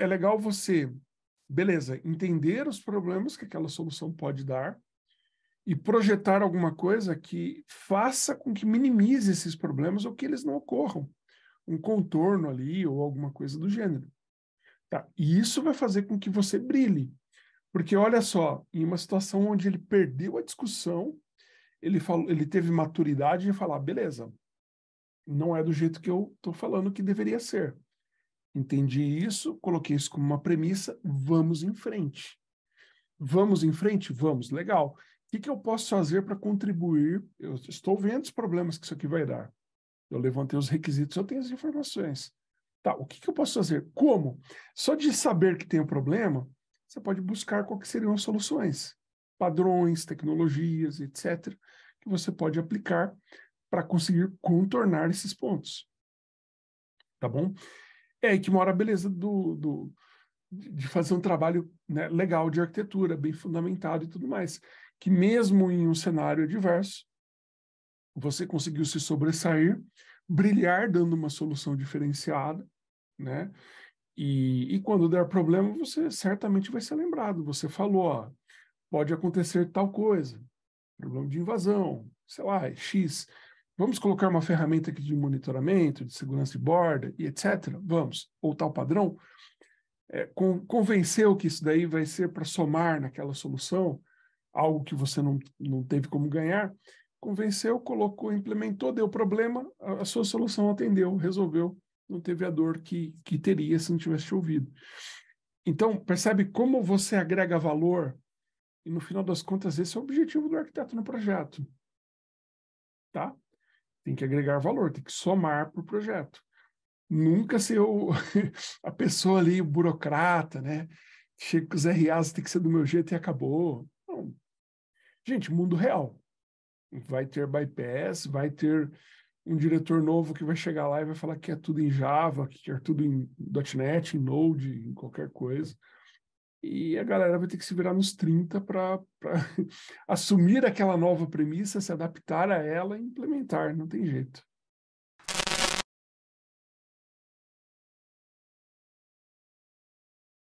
é legal você, beleza, entender os problemas que aquela solução pode dar e projetar alguma coisa que faça com que minimize esses problemas ou que eles não ocorram. Um contorno ali ou alguma coisa do gênero. Tá? E isso vai fazer com que você brilhe. Porque olha só, em uma situação onde ele perdeu a discussão, ele, falou, ele teve maturidade de falar, beleza, não é do jeito que eu estou falando que deveria ser. Entendi isso, coloquei isso como uma premissa, vamos em frente. Vamos em frente? Vamos, legal. O que, que eu posso fazer para contribuir? Eu estou vendo os problemas que isso aqui vai dar. Eu levantei os requisitos, eu tenho as informações. Tá, o que, que eu posso fazer? Como? Só de saber que tem um problema, você pode buscar quais seriam as soluções, padrões, tecnologias, etc., que você pode aplicar para conseguir contornar esses pontos. Tá bom? É aí que mora a beleza do, do de fazer um trabalho né, legal de arquitetura, bem fundamentado e tudo mais. Que mesmo em um cenário adverso, você conseguiu se sobressair, brilhar dando uma solução diferenciada, né? E, e quando der problema, você certamente vai ser lembrado. Você falou, ó, pode acontecer tal coisa, problema de invasão, sei lá, X. Vamos colocar uma ferramenta aqui de monitoramento, de segurança de borda e etc. Vamos, ou tal padrão, é, com, convenceu que isso daí vai ser para somar naquela solução, algo que você não, não teve como ganhar, convenceu, colocou, implementou, deu problema, a, a sua solução atendeu, resolveu, não teve a dor que, que teria se não tivesse ouvido. Então, percebe como você agrega valor e no final das contas esse é o objetivo do arquiteto no projeto. Tá? tem que agregar valor, tem que somar para o projeto. Nunca ser o, a pessoa ali, o burocrata, né? Chega com os RAs, tem que ser do meu jeito e acabou. Não. Gente, mundo real. Vai ter bypass, vai ter um diretor novo que vai chegar lá e vai falar que é tudo em Java, que é tudo em .NET, em Node, em qualquer coisa e a galera vai ter que se virar nos 30 para assumir aquela nova premissa, se adaptar a ela e implementar, não tem jeito.